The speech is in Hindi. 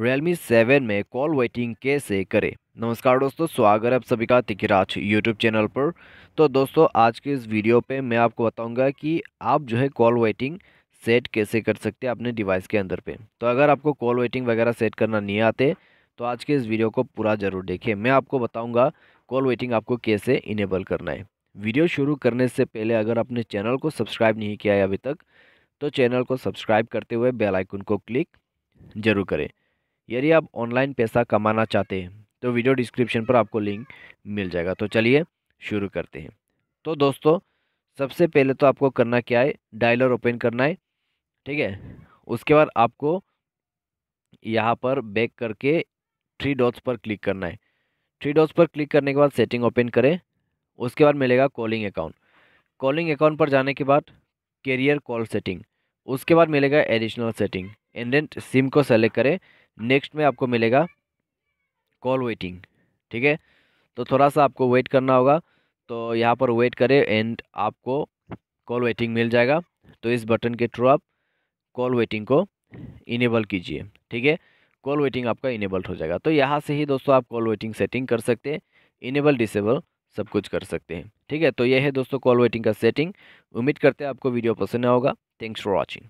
रियलमी सेवन में कॉल वेटिंग कैसे करें नमस्कार दोस्तों स्वागत है आप सभी का तिकराज यूट्यूब चैनल पर तो दोस्तों आज के इस वीडियो पे मैं आपको बताऊंगा कि आप जो है कॉल वेटिंग सेट कैसे कर सकते हैं अपने डिवाइस के अंदर पे तो अगर आपको कॉल वेटिंग वगैरह सेट करना नहीं आते तो आज के इस वीडियो को पूरा ज़रूर देखें मैं आपको बताऊँगा कॉल वेटिंग आपको कैसे इनेबल करना है वीडियो शुरू करने से पहले अगर आपने चैनल को सब्सक्राइब नहीं किया है अभी तक तो चैनल को सब्सक्राइब करते हुए बेलाइकन को क्लिक जरूर करें यदि आप ऑनलाइन पैसा कमाना चाहते हैं तो वीडियो डिस्क्रिप्शन पर आपको लिंक मिल जाएगा तो चलिए शुरू करते हैं तो दोस्तों सबसे पहले तो आपको करना क्या है डायलर ओपन करना है ठीक है उसके बाद आपको यहाँ पर बैक करके थ्री डॉट्स पर क्लिक करना है थ्री डॉट्स पर क्लिक करने के बाद सेटिंग ओपन करें उसके बाद मिलेगा कॉलिंग अकाउंट कॉलिंग अकाउंट पर जाने के बाद कैरियर कॉल सेटिंग उसके बाद मिलेगा एडिशनल सेटिंग एंड सिम को सेलेक्ट करें नेक्स्ट में आपको मिलेगा कॉल वेटिंग ठीक है तो थोड़ा सा आपको वेट करना होगा तो यहाँ पर वेट करें एंड आपको कॉल वेटिंग मिल जाएगा तो इस बटन के थ्रू आप कॉल वेटिंग को इनेबल कीजिए ठीक है कॉल वेटिंग आपका इनेबल हो जाएगा तो यहाँ से ही दोस्तों आप कॉल वेटिंग सेटिंग कर सकते हैं इनेबल डिसेबल सब कुछ कर सकते हैं ठीक है तो यह है दोस्तों कॉल वेटिंग का सेटिंग उम्मीद करते हैं आपको वीडियो पसंद आएगा थैंक्स फॉर वॉचिंग